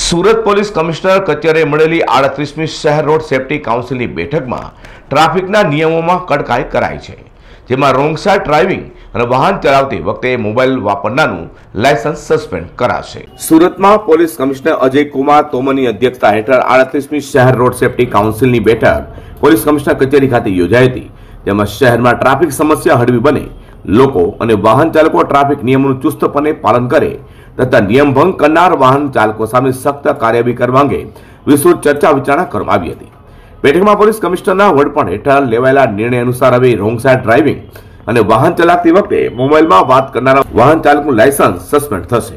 Surat police commissioner કચેરીએ મળેલી આડત્રીસમી શહેર રોડ સેફટી કાઉન્સિલની બેઠકમાં ટ્રાફિકના નિયમોમાં કડકાઈ કરાઈ છે જેમાં રોંગ ડ્રાઇવિંગ અને વાહન ચલાવતી વખતે મોબાઈલ વાપરનારનું લાયસન્સ સસ્પેન્ડ કરાશે સુરતમાં પોલીસ કમિશનર અજય કુમાર તોમરની અધ્યક્ષતા હેઠળ આડત્રીસમી શહેર રોડ સેફટી કાઉન્સિલની બેઠક પોલીસ કમિશનર કચેરી ખાતે યોજાઈ હતી જેમાં શહેરમાં ટ્રાફિક સમસ્યા હળવી બને લોકો અને વાહન ચાલકો ટ્રાફિક નિયમોનું ચુસ્તપણે પાલન કરે તથા નિયમ ભંગ કરનાર વાહન ચાલકો સામે સખ્ત કાર્યવાહી કરવા અંગે વિસ્તૃત ચર્ચા વિચારણા કરવામાં આવી હતી બેઠકમાં પોલીસ કમિશનરના વડપણ હેઠળ લેવાયેલા નિર્ણય અનુસાર હવે રોંગ સાઇડ ડ્રાઇવિંગ અને વાહન ચલાવતી વખતે મોબાઈલમાં વાત કરનારા વાહન ચાલકનું લાયસન્સ સસ્પેન્ડ થશે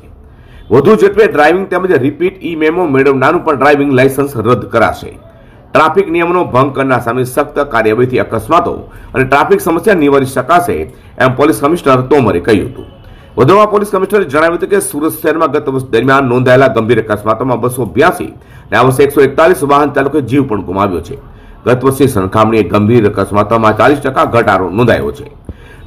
વધુ ઝડપે ડ્રાઇવિંગ તેમજ રિપીટ ઈ મેમો મેળવનારું પણ ડ્રાઇવિંગ લાયસન્સ રદ કરાશે ટ્રાફિક નિયમનો ભંગ કરનાર સામે સખ્ત કાર્યવાહીથી અકસ્માતો અને ટ્રાફિક સમસ્યા નિવારી શકાશે એમ પોલીસ કમિશનર તોમરે કહ્યું હતું વધુમાં પોલીસ કમિશનરે જણાવ્યું હતું કે સુરત શહેરમાં ગત વર્ષ દરમિયાન નોંધાયેલા ગંભીર અકસ્માતોમાં બસો બ્યાસી અને આ વર્ષે એકસો એકતાલીસ વાહન ચાલકોએ જીવ પણ ગુમાવ્યો છે ગત વર્ષે સરખામણીએ ગંભીર અકસ્માતોમાં ચાલીસ ટકા ઘટાડો નોંધાયો છે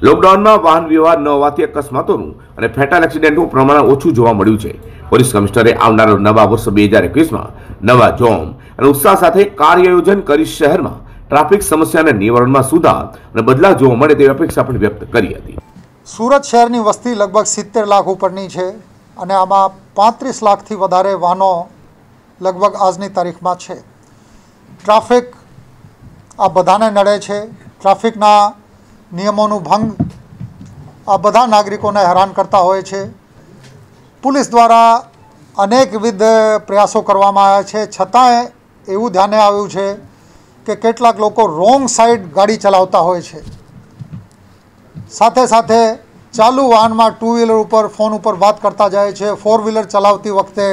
લોકડાઉનમાં વાહન વ્યવહાર ન હોવાથી અકસ્માતોનું અને ફેટલ એક્સિડેન્ટનું પ્રમાણ ઓછું જોવા મળ્યું છે પોલીસ કમિશનરે આવનારા નવા વર્ષ બે હજાર એકવીસમાં નવા જોમ અને ઉત્સાહ સાથે કાર્યયોજન કરી શહેરમાં ટ્રાફિક સમસ્યાના નિવારણમાં સુધાર અને બદલાવ જોવા મળે તેવી અપેક્ષા પણ વ્યક્ત કરી હતી સુરત શહેરની વસ્તી લગભગ સિત્તેર લાખ ઉપરની છે અને આમાં પાંત્રીસ લાખથી વધારે વાહનો લગભગ આજની તારીખમાં છે ટ્રાફિક આ બધાને નડે છે ટ્રાફિકના નિયમોનું ભંગ આ બધા નાગરિકોને હેરાન કરતા હોય છે પોલીસ દ્વારા અનેકવિધ પ્રયાસો કરવામાં આવ્યા છે છતાંય એવું ધ્યાને આવ્યું છે કે કેટલાક લોકો રોંગ સાઈડ ગાડી ચલાવતા હોય છે સાથે સાથે ચાલુ વાહનમાં ટુ વ્હીલર ઉપર ફોન ઉપર વાત કરતા જાય છે ફોર વ્હીલર ચલાવતી વખતે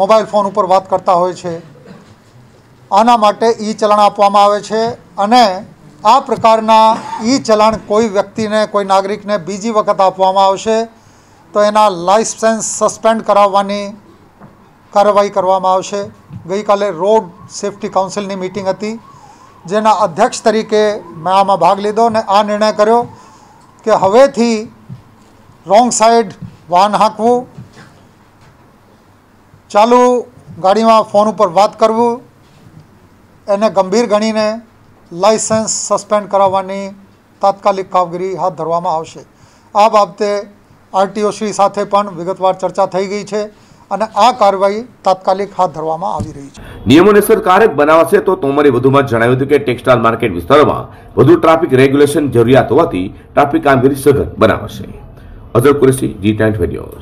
મોબાઈલ ફોન ઉપર વાત કરતા હોય છે આના માટે ઈ ચલણ આપવામાં આવે છે અને આ પ્રકારના ઈ ચલણ કોઈ વ્યક્તિને કોઈ નાગરિકને બીજી વખત આપવામાં આવશે તો એના લાઇસન્સ સસ્પેન્ડ કરાવવાની કાર્યવાહી કરવામાં આવશે ગઈકાલે રોડ સેફટી કાઉન્સિલની મિટિંગ હતી જેના અધ્યક્ષ તરીકે મેં આમાં ભાગ લીધો અને આ નિર્ણય કર્યો કે હવેથી રોંગ સાઈડ વાહન હાંકવું ચાલુ ગાડીમાં ફોન ઉપર વાત કરવું એને ગંભીર ગણીને લાઇસન્સ સસ્પેન્ડ કરાવવાની તાત્કાલિક કામગીરી હાથ ધરવામાં આવશે આ બાબતે આરટીઓ શ્રી સાથે પણ વિગતવાર ચર્ચા થઈ ગઈ છે અને આ કાર્યવાહી તાત્કાલિક હાથ ધરવામાં આવી રહી છે નિયમોને સરકારક બનાવશે તો તોમરે વધુમાં જણાવ્યું હતું કે ટેક્સટાઇલ માર્કેટ વિસ્તારમાં વધુ ટ્રાફિક રેગ્યુલેશન જરૂરિયાત હોવાથી ટ્રાફિક કામગીરી સઘન બનાવશે અઝર કુરેશી જી ટાઈમ